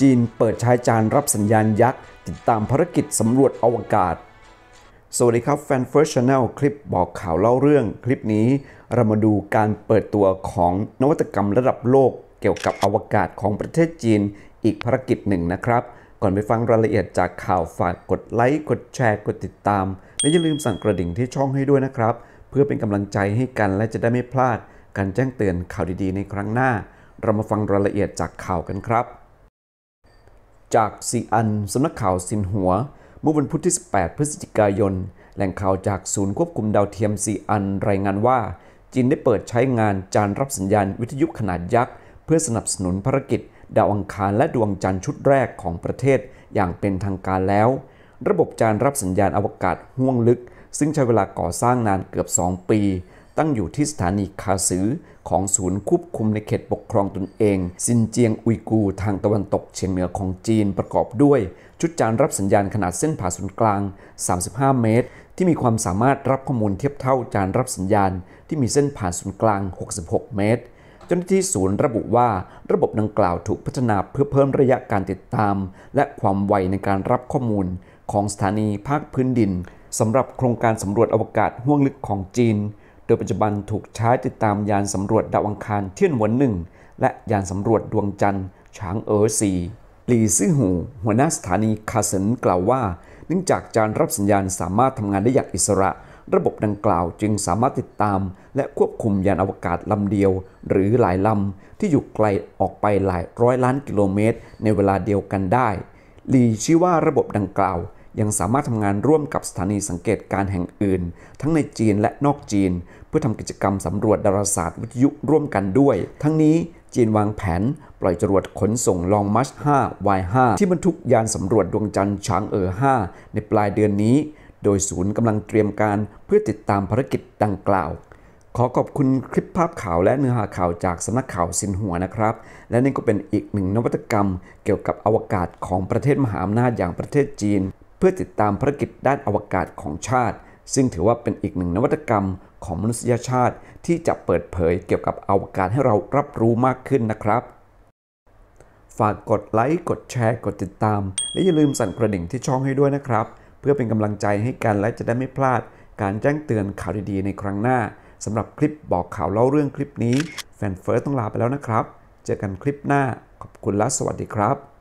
จีนเปิดใช้จานรับสัญญาณยักษ์ติดตามภารกิจสำรวจอวกาศ สวัสดีครับแฟนเฟิร์สชาแนลคลิปบอกข่าวเล่าเรื่อง คลิปนี้ เรามาดูการเปิดตัวของนวัตกรรมระดับโลกเกี่ยวกับอวกาศของประเทศจีน อีกภารกิจหนึ่งนะครับ ก่อนไปฟังรายละเอียดจากข่าวฝากกดไลค์กดแชร์กดติดตาม และอย่าลืมสั่นกระดิ่งที่ช่องให้ด้วยนะครับ เพื่อเป็นกำลังใจให้กันและจะได้ไม่พลาด การแจ้งเตือนข่าวดีๆในครั้งหน้า เรามาฟังรายละเอียดจากข่าวกันครับจากซีอันสำนักข่าวสินหัวเมื่อวันพุธที่ 18 พฤศจิกายน แหล่งข่าวจากศูนย์ควบคุมดาวเทียมซีอันรายงานว่าจีนได้เปิดใช้งานจานรับสัญญาณวิทยุขนาดยักษ์ เพื่อสนับสนุนภารกิจดาวอังคารและดวงจันทร์ชุดแรกของประเทศอย่างเป็นทางการแล้ว ระบบจานรับสัญญาณอวกาศห่วงลึก ซึ่งใช้เวลาก่อสร้างนานเกือบ2ปีตั้งอยู่ที่สถานีคาซือของศูนย์ควบคุมในเขตปกครองตนเองซินเจียงอุยกูทางตะวันตกเฉียงเหนือของจีนประกอบด้วย ชุดจานรับสัญญาณขนาดเส้นผ่าศูนย์กลาง 35 เมตร ที่มีความสามารถรับข้อมูลเทียบเท่า จานรับสัญญาณที่มีเส้นผ่าศูนย์กลาง 66 เมตรจ้าหน้าที่ศูนย์ระบุว่า ระบบดังกล่าวถูกพัฒนาเพื่อเพิ่มระยะการติดตาม และความไวในการรับข้อมูล ของสถานีภาคพื้นดินสำหรับโครงการสำรวจอวกาศห้วงลึกของจีนยปัจจุบันถูกใช้ติดตามยานสำรวจดาวอังคารเทียนหวนหนึ่งและยานสำรวจดวงจันทร์ช้างเอ๋อซีลีซื่อหู หัวหน้าสถานีคาสันกล่าวว่า เนื่องจากจานรับสัญญาณสามารถทำงานได้อย่างอิสระ ระบบดังกล่าวจึงสามารถติดตาม และควบคุมยานอวกาศลำเดียวหรือหลายลำที่อยู่ไกลออกไปหลายร้อยล้านกิโลเมตร ในเวลาเดียวกันได้ลีชี้ว่าระบบดังกล่าวยังสามารถทำงานร่วมกับสถานีสังเกตการแห่งอื่น ทั้งในจีนและนอกจีน เพื่อทำกิจกรรมสำรวจดาราศาสตร์วิทยุร่วมกันด้วย ทั้งนี้จีนวางแผน ปล่อยจรวดขนส่งลองมัช5 Y5 ที่บรรทุกยานสำรวจดวงจันทร์ช้างเอ๋อ5 ในปลายเดือนนี้ โดยศูนย์กำลังเตรียมการ เพื่อติดตามภารกิจดังกล่าว ขอขอบคุณคลิปภาพข่าวและเนื้อหาข่าวจากสำนักข่าวสินหัวนะครับ และนี่ก็เป็นอีกหนึ่งนวัตกรรม เกี่ยวกับอวกาศของประเทศมหาอำนาจอย่างประเทศจีนพื่อติดตามภารกิจด้านอวกาศของชาติ ซึ่งถือว่าเป็นอีกหนึ่งนวัตกรรมของมนุษยชาติ ที่จะเปิดเผยเกี่ยวกับอวกาศให้เรารับรู้มากขึ้นนะครับ ฝากกดไลค์กดแชร์ กดติดตาม และอย่าลืมสั่นกระดิ่งที่ช่องให้ด้วยนะครับ เพื่อเป็นกำลังใจให้กันและจะได้ไม่พลาด การแจ้งเตือนข่าวดีๆในครั้งหน้าสำหรับคลิปบอกข่าวเล่าเรื่องคลิปนี้แฟนเฟิร์สต้องลาไปแล้วนะครับเจอกันคลิปหน้าขอบคุณและสวัสดีครับ